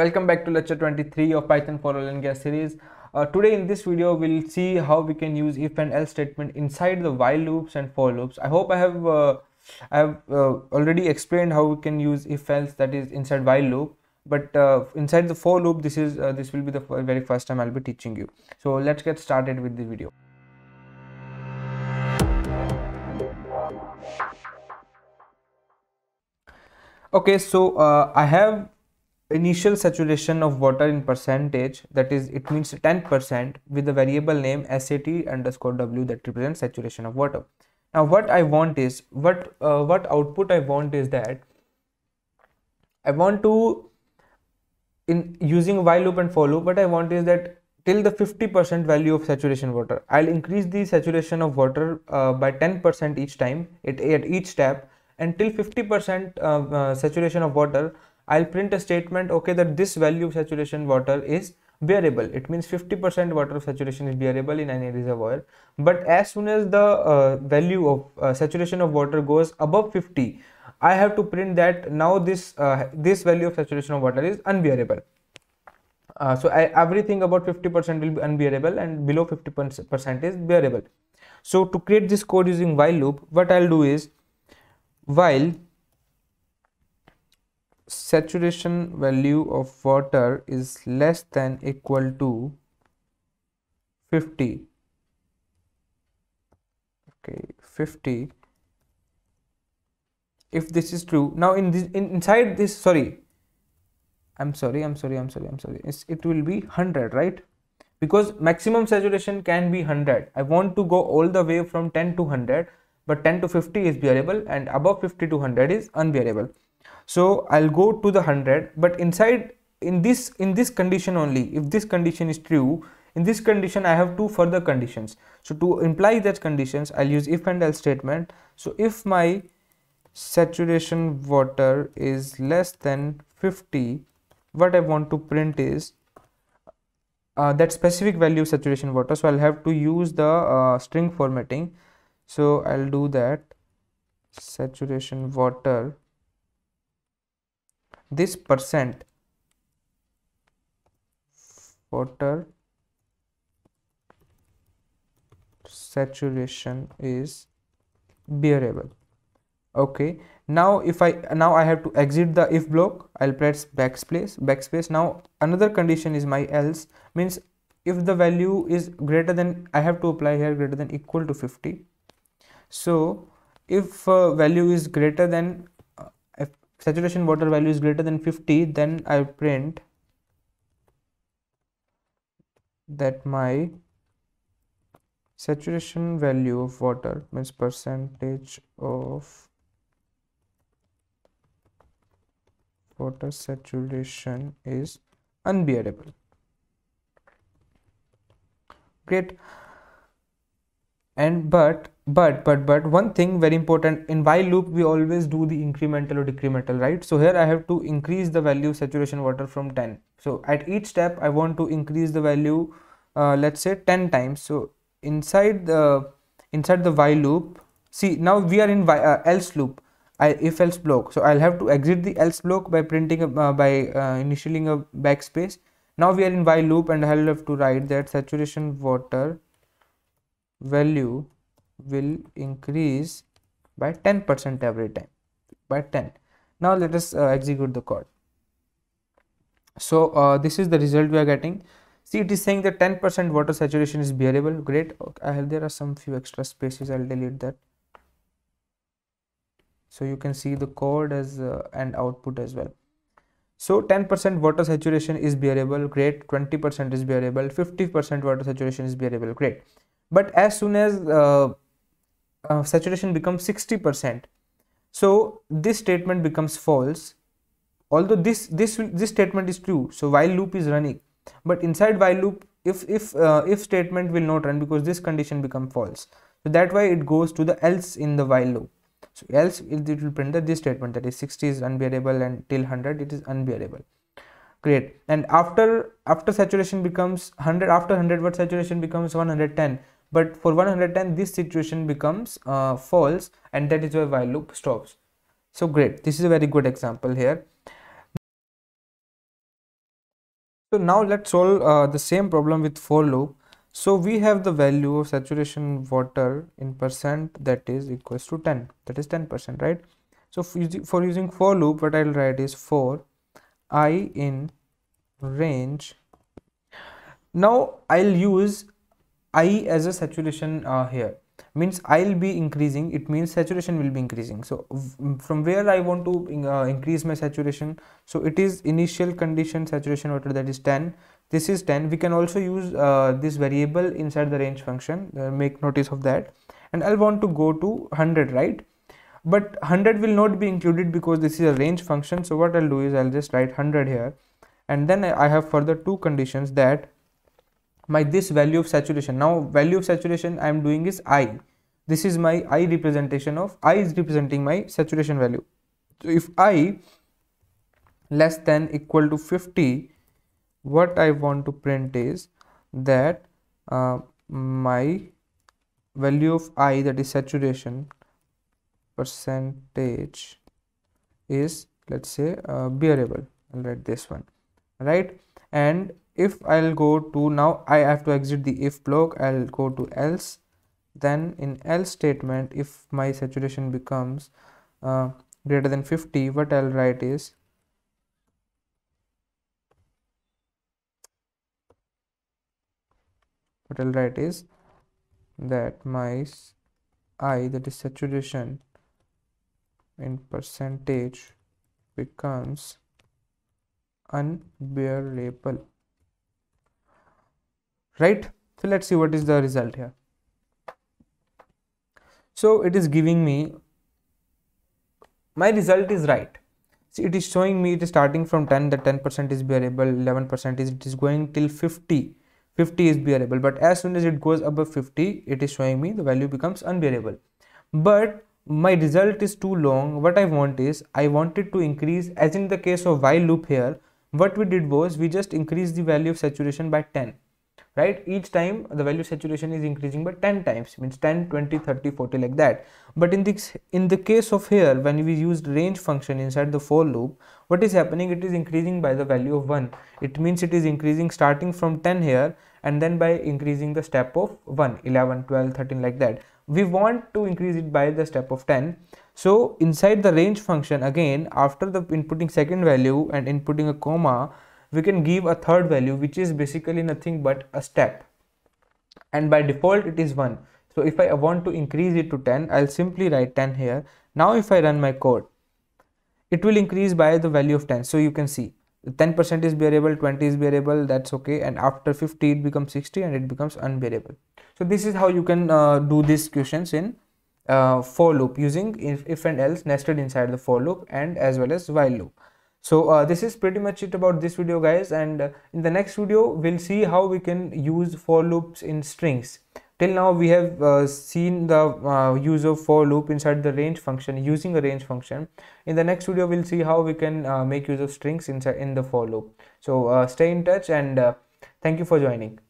Welcome back to lecture 23 of Python for oil and gas series. Uh, today in this video we'll see how we can use if and else statement inside the while loops and for loops. I hope I have uh, I have uh, already explained how we can use if else that is inside while loop but uh, inside the for loop this is uh, this will be the very first time I'll be teaching you. So let's get started with the video. Okay so uh, I have initial saturation of water in percentage that is it means 10% with the variable name sat underscore w that represents saturation of water now what i want is what uh, what output i want is that i want to in using while loop and for loop what i want is that till the 50% value of saturation water i'll increase the saturation of water uh, by 10% each time it, at each step until 50% uh, uh, saturation of water I'll print a statement okay that this value of saturation water is bearable it means 50% water of saturation is bearable in any reservoir but as soon as the uh, value of uh, saturation of water goes above 50 I have to print that now this uh, this value of saturation of water is unbearable uh, so I, everything about 50% will be unbearable and below 50% is bearable so to create this code using while loop what I'll do is while saturation value of water is less than equal to 50 okay 50 if this is true now in this in, inside this sorry i'm sorry i'm sorry i'm sorry i'm sorry it's, it will be 100 right because maximum saturation can be 100 i want to go all the way from 10 to 100 but 10 to 50 is variable, and above 50 to 100 is unvariable so I'll go to the 100 but inside in this in this condition only if this condition is true in this condition I have two further conditions so to imply that conditions I'll use if and else statement so if my saturation water is less than 50 what I want to print is uh, that specific value of saturation water so I'll have to use the uh, string formatting so I'll do that saturation water this percent water saturation is bearable okay now if i now i have to exit the if block i'll press backspace backspace now another condition is my else means if the value is greater than i have to apply here greater than equal to 50 so if uh, value is greater than saturation water value is greater than 50 then I print that my saturation value of water means percentage of water saturation is unbearable great and but but but but one thing very important in while loop we always do the incremental or decremental right so here i have to increase the value saturation water from 10 so at each step i want to increase the value uh, let's say 10 times so inside the inside the while loop see now we are in uh, else loop I, if else block so i'll have to exit the else block by printing uh, by uh, initialing a backspace now we are in while loop and i'll have to write that saturation water value will increase by 10% every time by 10 now let us uh, execute the code so uh, this is the result we are getting see it is saying that 10% water saturation is bearable great okay. there are some few extra spaces i'll delete that so you can see the code as uh, and output as well so 10% water saturation is bearable great 20% is bearable 50% water saturation is bearable great but as soon as uh, uh, saturation becomes 60% so this statement becomes false although this this this statement is true so while loop is running but inside while loop if if uh, if statement will not run because this condition become false so that why it goes to the else in the while loop so else it will print that this statement that is 60 is unbearable and till 100 it is unbearable great and after after saturation becomes 100 after 100 word saturation becomes 110 but for 110 this situation becomes uh, false and that is why while loop stops so great this is a very good example here so now let's solve uh, the same problem with for loop so we have the value of saturation water in percent that is equals to 10 that is 10 percent right so for using for loop what i'll write is for i in range now i'll use I as a saturation uh, here means I'll be increasing it means saturation will be increasing so from where I want to in, uh, increase my saturation so it is initial condition saturation water that is 10 this is 10 we can also use uh, this variable inside the range function uh, make notice of that and I'll want to go to 100 right but 100 will not be included because this is a range function so what I'll do is I'll just write 100 here and then I have further two conditions that my this value of saturation now value of saturation i am doing is i this is my i representation of i is representing my saturation value so if i less than equal to 50 what i want to print is that uh, my value of i that is saturation percentage is let's say uh, bearable i'll write this one right and if I'll go to now I have to exit the if block I'll go to else then in else statement if my saturation becomes uh, greater than 50 what I'll write is what I'll write is that my I that is saturation in percentage becomes unbearable right so let's see what is the result here so it is giving me my result is right see it is showing me it is starting from 10 the 10 percent is variable 11 percent is it is going till 50 50 is variable but as soon as it goes above 50 it is showing me the value becomes unvariable but my result is too long what i want is i wanted to increase as in the case of while loop here what we did was we just increased the value of saturation by 10 right each time the value saturation is increasing by 10 times means 10 20 30 40 like that but in this in the case of here when we used range function inside the for loop what is happening it is increasing by the value of 1 it means it is increasing starting from 10 here and then by increasing the step of 1 11 12 13 like that we want to increase it by the step of 10 so inside the range function again after the inputting second value and inputting a comma we can give a third value which is basically nothing but a step and by default it is 1 so if I want to increase it to 10 I'll simply write 10 here now if I run my code it will increase by the value of 10 so you can see 10% is variable 20 is variable that's okay and after 50 it becomes 60 and it becomes unvariable so this is how you can uh, do these questions in uh, for loop using if, if and else nested inside the for loop and as well as while loop so uh, this is pretty much it about this video guys and uh, in the next video we'll see how we can use for loops in strings till now we have uh, seen the uh, use of for loop inside the range function using a range function in the next video we'll see how we can uh, make use of strings inside in the for loop so uh, stay in touch and thank you for joining